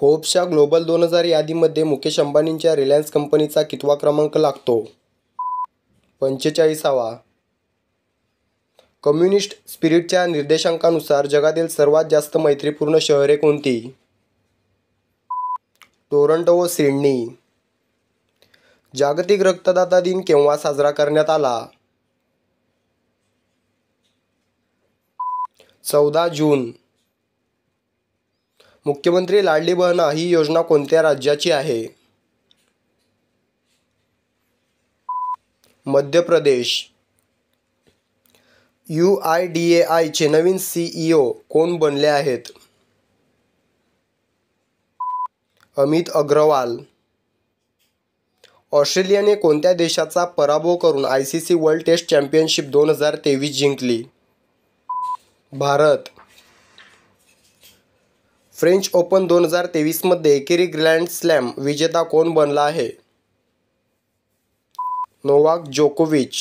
फोर्ब्सच्या global दोन हजार यादीमध्ये मुकेश अंबानींच्या रिलायन्स कंपनीचा कितवा क्रमांक लागतो पंचेचाळीसावा कम्युनिस्ट स्पिरिटच्या निर्देशांकानुसार जगातील सर्वात जास्त मैत्रीपूर्ण शहरे कोणती टोरंटो व सिडनी जागतिक रक्तदाता दिन केव्हा साजरा करण्यात आला चौदा जून मुख्यमंत्री लाडली बहना ही योजना कोणत्या राज्याची आहे Madhya Pradesh U I D A आयचे नवीन सीईओ कोण बनले आहेत अमित अग्रवाल ऑस्ट्रेलियाने कोणत्या देशाचा पराभव करून I C C world test championship दोन हजार तेवीस जिंकली भारत फ्रेंच ओपन दोन हजार तेवीसमध्ये एकेरी ग्रँड स्लॅम विजेता कोण बनला आहे नोवाक जोकोविच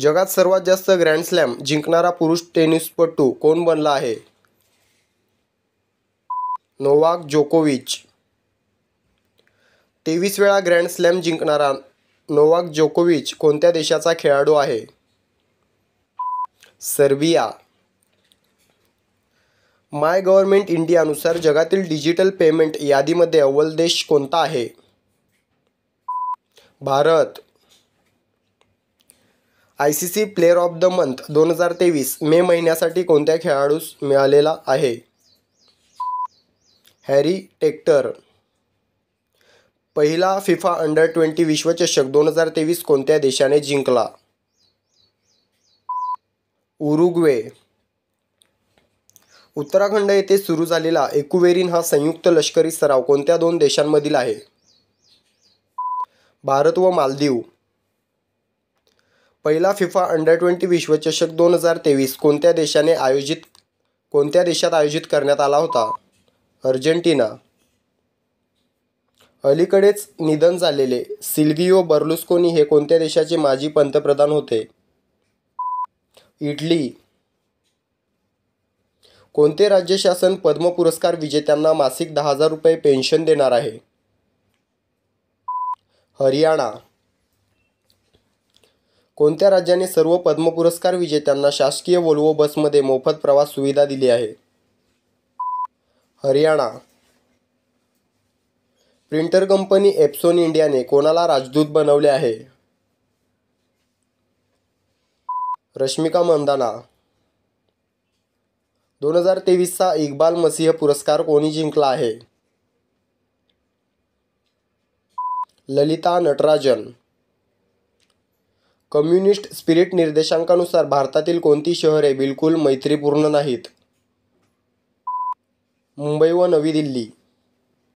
जगात सर्वात जास्त ग्रँड स्लॅम जिंकणारा पुरुष टेनिसपटू कोण बनला आहे नोवाक जोकोविच तेवीस वेळा ग्रँड स्लॅम जिंकणारा नोवाक जोकोविच कोणत्या देशाचा खेळाडू आहे सर्बिया माय गव्हर्नमेंट इंडियानुसार जगातील डिजिटल पेमेंट यादीमध्ये अव्वल देश कोणता आहे Bharat I C C player of the month दोन हजार तेवीस मे महिन्यासाठी कोणत्या खेळाडूस मिळालेला आहे हॅरी टेक्टर पहिला फिफा अंडर ट्वेंटी विश्वचषक दोन हजार तेवीस कोणत्या देशाने जिंकला उरुग्वे उत्तराखंड येथे सुरू झालेला एकुवेरिन हा संयुक्त लष्करी सराव कोणत्या दोन देशांमधील आहे भारत व मालदीव पहिला फिफा अंडर ट्वेंटी विश्वचषक दोन हजार तेवीस कोणत्या देशाने आयोजित कोणत्या देशात आयोजित करण्यात आला होता अर्जेंटिना अलीकडेच निधन झालेले सिल्विओ बर्लुस्कोनी हे कोणत्या देशाचे माजी पंतप्रधान होते इटली कोणते राज्य शासन पद्म पुरस्कार विजेत्यांना मासिक दहा हजार रुपये पेन्शन देणार आहे हरियाणा कोणत्या राज्याने सर्व पद्म पुरस्कार विजेत्यांना शासकीय वोल्वो बसमध्ये मोफत प्रवास सुविधा दिली आहे हरियाणा प्रिंटर कंपनी एप्सोन इंडियाने कोणाला राजदूत बनवले आहे रश्मिका मंदाना दोन हजार तेवीसचा इक्बाल मसीह पुरस्कार कोणी जिंकला आहे ललिता नटराजन कम्युनिस्ट स्पिरिट निर्देशांकानुसार भारतातील कोणती शहरे बिलकुल मैत्रीपूर्ण नाहीत मुंबई व नवी दिल्ली